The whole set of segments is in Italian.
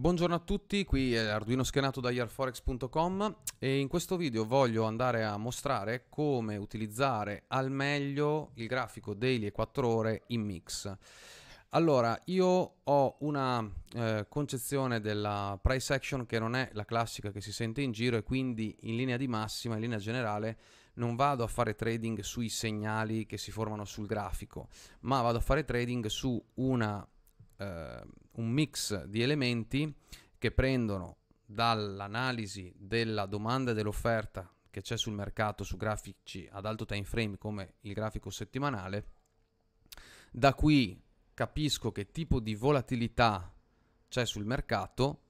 Buongiorno a tutti, qui è Arduino schienato da yearforex.com e in questo video voglio andare a mostrare come utilizzare al meglio il grafico daily e 4 ore in mix. Allora, io ho una eh, concezione della price action che non è la classica che si sente in giro e quindi in linea di massima, in linea generale, non vado a fare trading sui segnali che si formano sul grafico, ma vado a fare trading su una... Eh, un mix di elementi che prendono dall'analisi della domanda e dell'offerta che c'è sul mercato su grafici ad alto time frame come il grafico settimanale, da qui capisco che tipo di volatilità c'è sul mercato,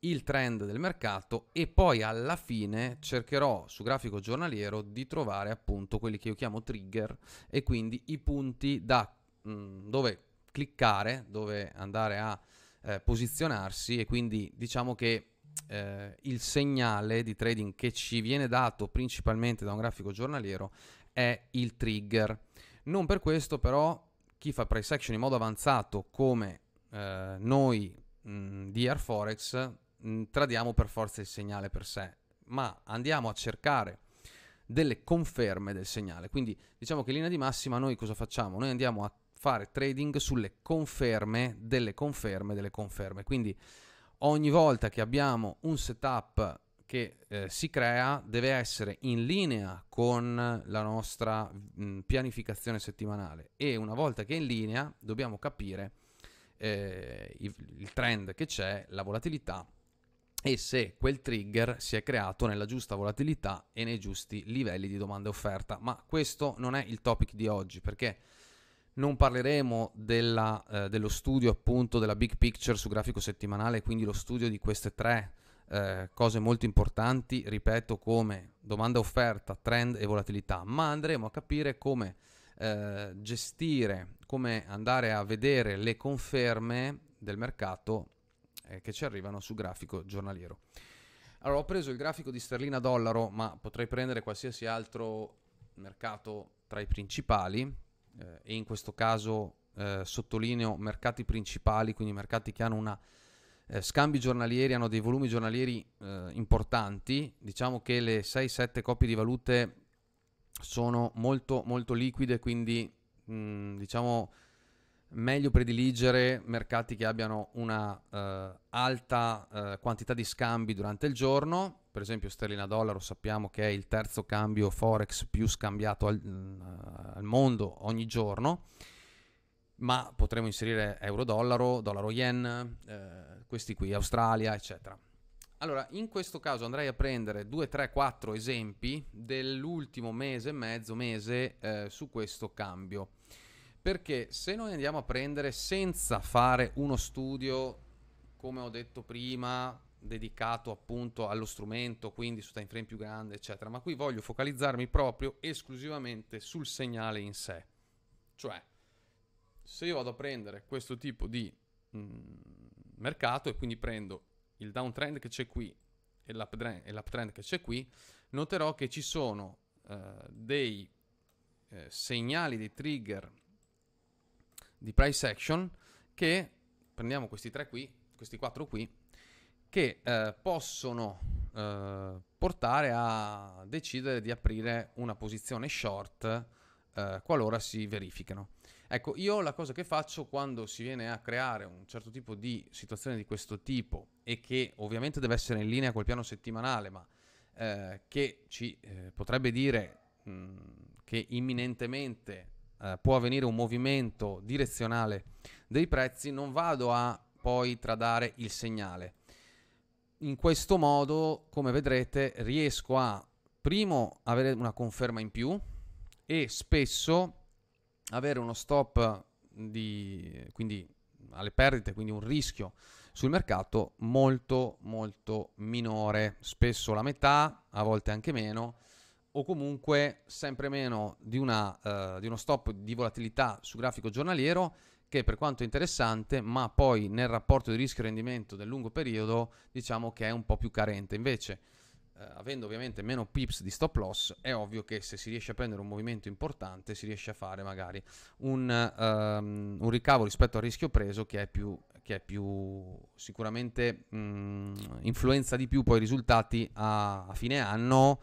il trend del mercato e poi alla fine cercherò su grafico giornaliero di trovare appunto quelli che io chiamo trigger e quindi i punti da mh, mm, dove cliccare, dove andare a eh, posizionarsi e quindi diciamo che eh, il segnale di trading che ci viene dato principalmente da un grafico giornaliero è il trigger. Non per questo però chi fa price action in modo avanzato come eh, noi mh, di Airforex mh, tradiamo per forza il segnale per sé, ma andiamo a cercare delle conferme del segnale. Quindi diciamo che in linea di massima noi cosa facciamo? Noi andiamo a fare trading sulle conferme delle conferme delle conferme. Quindi ogni volta che abbiamo un setup che eh, si crea deve essere in linea con la nostra mh, pianificazione settimanale e una volta che è in linea dobbiamo capire eh, il, trend che c'è, la volatilità e se quel trigger si è creato nella giusta volatilità e nei giusti livelli di domanda e offerta. Ma questo non è il topic di oggi perché non parleremo della, eh, dello studio appunto della big picture su grafico settimanale, quindi lo studio di queste tre eh, cose molto importanti, ripeto, come domanda offerta, trend e volatilità, ma andremo a capire come eh, gestire, come andare a vedere le conferme del mercato eh, che ci arrivano su grafico giornaliero. Allora, ho preso il grafico di sterlina dollaro, ma potrei prendere qualsiasi altro mercato tra i principali eh, e in questo caso eh, sottolineo mercati principali, quindi mercati che hanno una eh, scambi giornalieri, hanno dei volumi giornalieri eh, importanti, diciamo che le 6-7 coppie di valute sono molto molto liquide, quindi mh, mm, diciamo meglio prediligere mercati che abbiano una eh, alta eh, quantità di scambi durante il giorno per esempio sterlina dollaro sappiamo che è il terzo cambio forex più scambiato al, mm, al mondo ogni giorno, ma potremmo inserire euro dollaro, dollaro yen, eh, questi qui, Australia, eccetera. Allora, in questo caso andrei a prendere 2, 3, 4 esempi dell'ultimo mese, mezzo mese eh, su questo cambio. Perché se noi andiamo a prendere senza fare uno studio, come ho detto prima, dedicato appunto allo strumento, quindi su time frame più grande, eccetera, ma qui voglio focalizzarmi proprio esclusivamente sul segnale in sé. Cioè, se io vado a prendere questo tipo di mh, mm, mercato e quindi prendo il downtrend che c'è qui e l'uptrend, e l'uptrend che c'è qui, noterò che ci sono eh, dei eh, segnali, dei trigger di price action che prendiamo questi tre qui, questi quattro qui che eh, possono eh, portare a decidere di aprire una posizione short eh, qualora si verifichino. Ecco, io la cosa che faccio quando si viene a creare un certo tipo di situazione di questo tipo e che ovviamente deve essere in linea col piano settimanale, ma eh, che ci eh, potrebbe dire mh, che imminentemente eh, può avvenire un movimento direzionale dei prezzi, non vado a poi tradare il segnale in questo modo, come vedrete, riesco a primo avere una conferma in più e spesso avere uno stop di, quindi alle perdite, quindi un rischio sul mercato molto molto minore, spesso la metà, a volte anche meno o comunque sempre meno di, una, eh, di uno stop di volatilità su grafico giornaliero che per quanto interessante, ma poi nel rapporto di rischio-rendimento del lungo periodo diciamo che è un po' più carente. Invece, eh, avendo ovviamente meno pips di stop loss, è ovvio che se si riesce a prendere un movimento importante, si riesce a fare magari un, um, un ricavo rispetto al rischio preso che è più, che è più sicuramente mh, mm, influenza di più poi i risultati a, a fine anno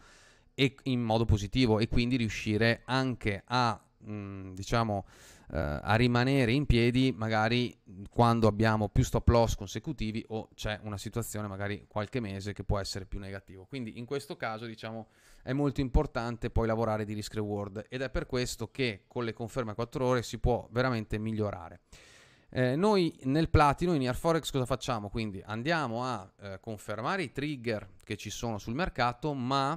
e in modo positivo e quindi riuscire anche a mh, mm, diciamo eh, a rimanere in piedi magari quando abbiamo più stop loss consecutivi o c'è una situazione magari qualche mese che può essere più negativo. Quindi in questo caso diciamo è molto importante poi lavorare di risk reward ed è per questo che con le conferme a 4 ore si può veramente migliorare. Eh, noi nel platino in Airforex cosa facciamo? Quindi andiamo a eh, confermare i trigger che ci sono sul mercato, ma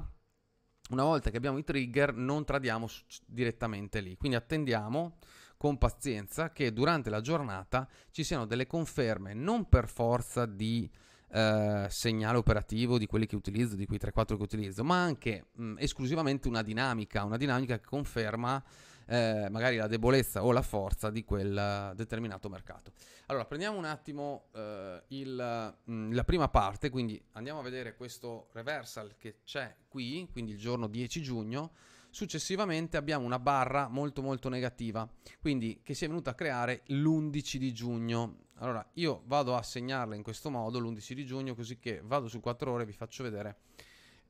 una volta che abbiamo i trigger non tradiamo direttamente lì, quindi attendiamo con pazienza che durante la giornata ci siano delle conferme non per forza di eh, segnale operativo di quelli che utilizzo, di quei 3-4 che utilizzo, ma anche mh, mm, esclusivamente una dinamica, una dinamica che conferma eh, magari la debolezza o la forza di quel determinato mercato. Allora, prendiamo un attimo eh, il, mh, mm, la prima parte, quindi andiamo a vedere questo reversal che c'è qui, quindi il giorno 10 giugno Successivamente abbiamo una barra molto molto negativa, quindi che si è venuta a creare l'11 di giugno. Allora io vado a segnarla in questo modo l'11 di giugno, così che vado su 4 ore e vi faccio vedere.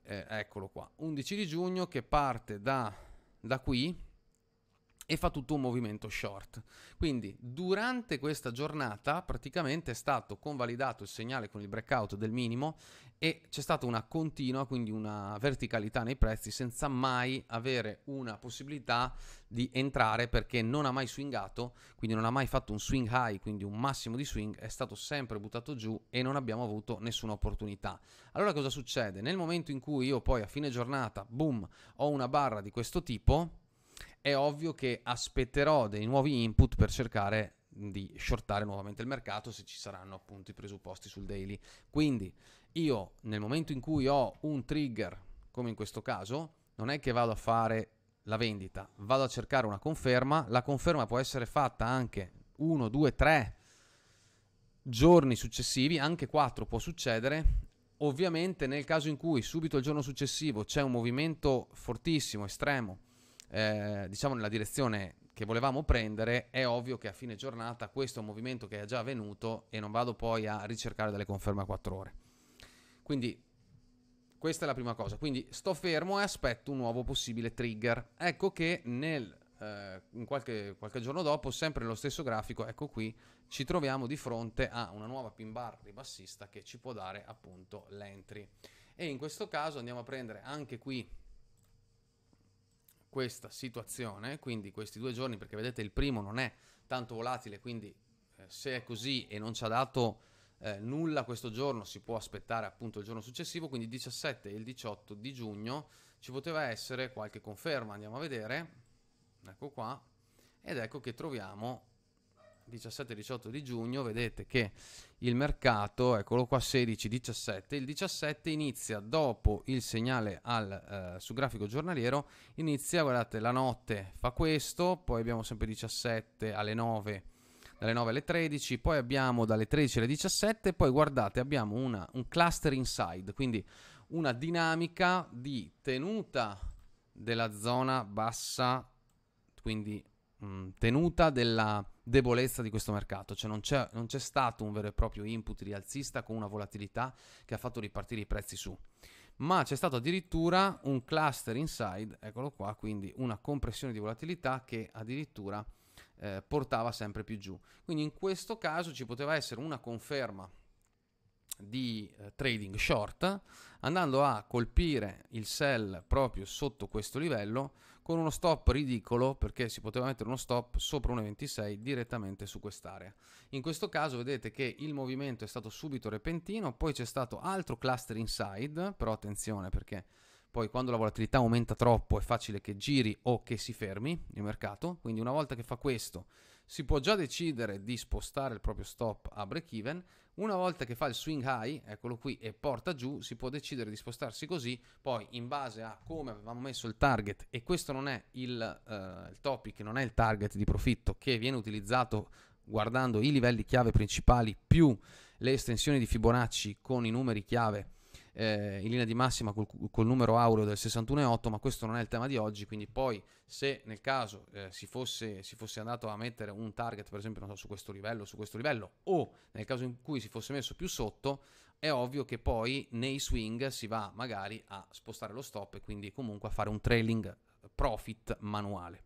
Eh, eccolo qua, 11 di giugno che parte da, da qui, e fa tutto un movimento short. Quindi durante questa giornata praticamente è stato convalidato il segnale con il breakout del minimo e c'è stata una continua, quindi una verticalità nei prezzi senza mai avere una possibilità di entrare perché non ha mai swingato, quindi non ha mai fatto un swing high, quindi un massimo di swing, è stato sempre buttato giù e non abbiamo avuto nessuna opportunità. Allora cosa succede? Nel momento in cui io poi a fine giornata, boom, ho una barra di questo tipo, è ovvio che aspetterò dei nuovi input per cercare di shortare nuovamente il mercato se ci saranno appunto i presupposti sul daily. Quindi io nel momento in cui ho un trigger, come in questo caso, non è che vado a fare la vendita, vado a cercare una conferma, la conferma può essere fatta anche 1, 2, 3 giorni successivi, anche 4 può succedere. Ovviamente nel caso in cui subito il giorno successivo c'è un movimento fortissimo, estremo, eh, diciamo nella direzione che volevamo prendere, è ovvio che a fine giornata questo è un movimento che è già avvenuto e non vado poi a ricercare delle conferme a 4 ore. Quindi questa è la prima cosa. Quindi sto fermo e aspetto un nuovo possibile trigger. Ecco che nel, eh, qualche, qualche, giorno dopo, sempre nello stesso grafico, ecco qui, ci troviamo di fronte a una nuova pin bar ribassista che ci può dare appunto l'entry. E in questo caso andiamo a prendere anche qui questa situazione, quindi questi due giorni, perché vedete il primo non è tanto volatile, quindi eh, se è così e non ci ha dato eh, nulla questo giorno si può aspettare appunto il giorno successivo, quindi il 17 e il 18 di giugno ci poteva essere qualche conferma, andiamo a vedere, ecco qua, ed ecco che troviamo 17-18 di giugno vedete che il mercato, eccolo qua 16-17, il 17 inizia dopo il segnale al, eh, su grafico giornaliero, inizia, guardate, la notte fa questo, poi abbiamo sempre 17 alle 9, dalle 9 alle 13, poi abbiamo dalle 13 alle 17, poi guardate abbiamo una, un cluster inside, quindi una dinamica di tenuta della zona bassa, quindi mh, tenuta della debolezza di questo mercato, cioè non c'è, non c'è stato un vero e proprio input rialzista con una volatilità che ha fatto ripartire i prezzi su ma c'è stato addirittura un cluster inside, eccolo qua, quindi una compressione di volatilità che addirittura eh, portava sempre più giù. Quindi in questo caso ci poteva essere una conferma di eh, trading short andando a colpire il sell proprio sotto questo livello con uno stop ridicolo perché si poteva mettere uno stop sopra 1,26 direttamente su quest'area. In questo caso vedete che il movimento è stato subito repentino, poi c'è stato altro cluster inside, però attenzione perché poi quando la volatilità aumenta troppo è facile che giri o che si fermi il mercato, quindi una volta che fa questo si può già decidere di spostare il proprio stop a break even. Una volta che fa il swing high, eccolo qui, e porta giù, si può decidere di spostarsi così. Poi, in base a come avevamo messo il target, e questo non è il, eh, il topic, non è il target di profitto che viene utilizzato guardando i livelli chiave principali più le estensioni di Fibonacci con i numeri chiave eh, in linea di massima col, col numero aureo del 61,8, ma questo non è il tema di oggi, quindi poi se nel caso eh, si, fosse, si, fosse, andato a mettere un target, per esempio, non so, su questo livello, su questo livello, o nel caso in cui si fosse messo più sotto, è ovvio che poi nei swing si va magari a spostare lo stop e quindi comunque a fare un trailing profit manuale.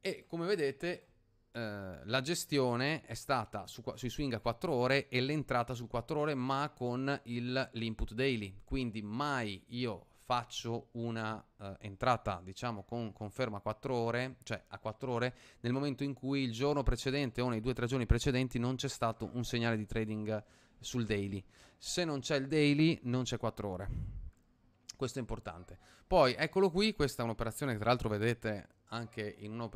E come vedete eh, la gestione è stata su, sui swing a 4 ore e l'entrata su 4 ore, ma con il, l'input daily. Quindi mai io faccio una eh, entrata, diciamo, con conferma a 4 ore, cioè a 4 ore, nel momento in cui il giorno precedente o nei 2-3 giorni precedenti non c'è stato un segnale di trading sul daily. Se non c'è il daily, non c'è 4 ore questo è importante. Poi, eccolo qui, questa è un'operazione che tra l'altro vedete anche in,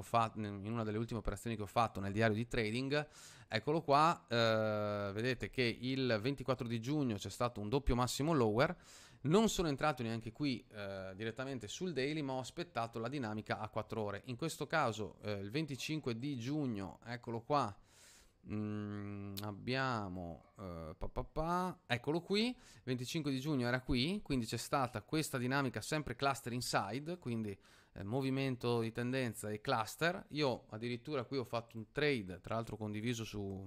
fatto, in, una delle ultime operazioni che ho fatto nel diario di trading. Eccolo qua, eh, vedete che il 24 di giugno c'è stato un doppio massimo lower. Non sono entrato neanche qui eh, direttamente sul daily, ma ho aspettato la dinamica a 4 ore. In questo caso eh, il 25 di giugno, eccolo qua, Mm, abbiamo uh, pa, pa, pa. eccolo qui 25 di giugno era qui quindi c'è stata questa dinamica sempre cluster inside quindi eh, movimento di tendenza e cluster io addirittura qui ho fatto un trade tra l'altro condiviso su,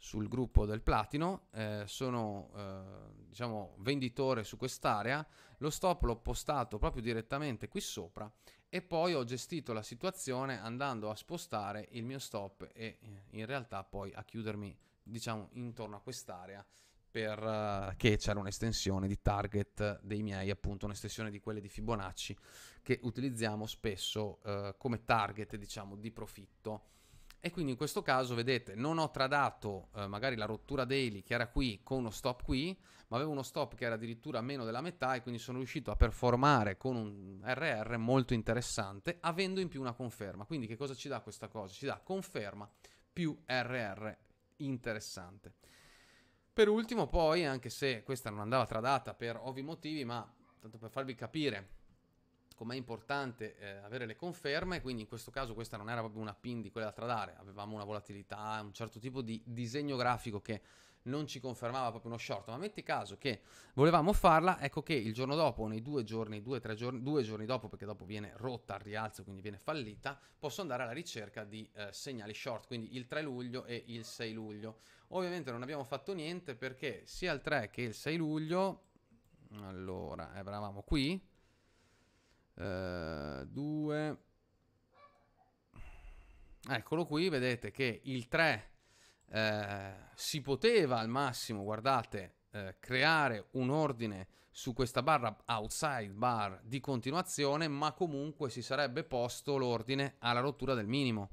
sul gruppo del platino, eh, sono eh, diciamo venditore su quest'area, lo stop l'ho postato proprio direttamente qui sopra e poi ho gestito la situazione andando a spostare il mio stop e eh, in realtà poi a chiudermi diciamo intorno a quest'area perché eh, c'era un'estensione di target dei miei, appunto un'estensione di quelle di Fibonacci che utilizziamo spesso eh, come target diciamo di profitto e quindi in questo caso, vedete, non ho tradato eh, magari la rottura daily che era qui con uno stop qui, ma avevo uno stop che era addirittura meno della metà e quindi sono riuscito a performare con un RR molto interessante, avendo in più una conferma. Quindi che cosa ci dà questa cosa? Ci dà conferma più RR interessante. Per ultimo poi, anche se questa non andava tradata per ovvi motivi, ma tanto per farvi capire Com'è importante eh, avere le conferme, quindi in questo caso questa non era proprio una pin di quella da tradare, avevamo una volatilità, un certo tipo di disegno grafico che non ci confermava proprio uno short, ma metti caso che volevamo farla, ecco che il giorno dopo, nei due giorni, due, tre giorni, due giorni dopo, perché dopo viene rotta al rialzo, quindi viene fallita, posso andare alla ricerca di eh, segnali short, quindi il 3 luglio e il 6 luglio. Ovviamente non abbiamo fatto niente perché sia il 3 che il 6 luglio, allora, eravamo qui, Uh, Eccolo qui, vedete che il 3 eh, si poteva al massimo, guardate, eh, creare un ordine su questa barra outside bar di continuazione, ma comunque si sarebbe posto l'ordine alla rottura del minimo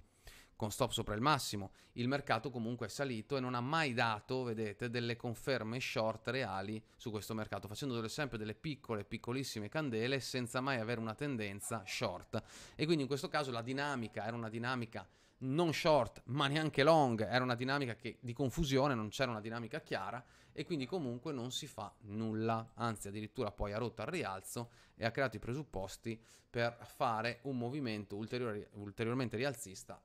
con stop sopra il massimo. Il mercato comunque è salito e non ha mai dato, vedete, delle conferme short reali su questo mercato, facendo sempre delle piccole, piccolissime candele senza mai avere una tendenza short. E quindi in questo caso la dinamica era una dinamica non short ma neanche long, era una dinamica che, di confusione, non c'era una dinamica chiara e quindi comunque non si fa nulla, anzi addirittura poi ha rotto al rialzo e ha creato i presupposti per fare un movimento ulteriore, ulteriormente rialzista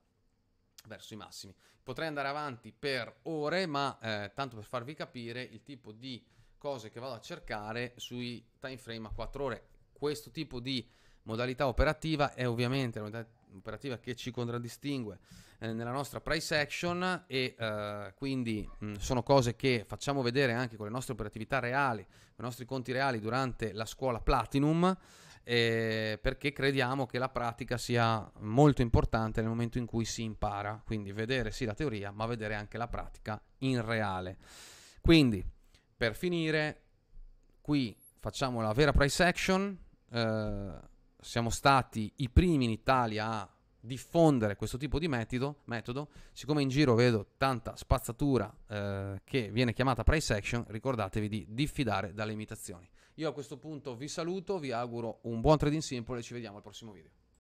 verso i massimi. Potrei andare avanti per ore, ma eh, tanto per farvi capire il tipo di cose che vado a cercare sui time frame a 4 ore. Questo tipo di modalità operativa è ovviamente la modalità operativa che ci contraddistingue eh, nella nostra price action e eh, quindi mh, mm, sono cose che facciamo vedere anche con le nostre operatività reali, con i nostri conti reali durante la scuola Platinum eh, perché crediamo che la pratica sia molto importante nel momento in cui si impara, quindi vedere sì la teoria, ma vedere anche la pratica in reale. Quindi, per finire, qui facciamo la vera price action, eh, siamo stati i primi in Italia a diffondere questo tipo di metodo, metodo, siccome in giro vedo tanta spazzatura eh, che viene chiamata price action, ricordatevi di diffidare dalle imitazioni. Io a questo punto vi saluto, vi auguro un buon trading simple e ci vediamo al prossimo video.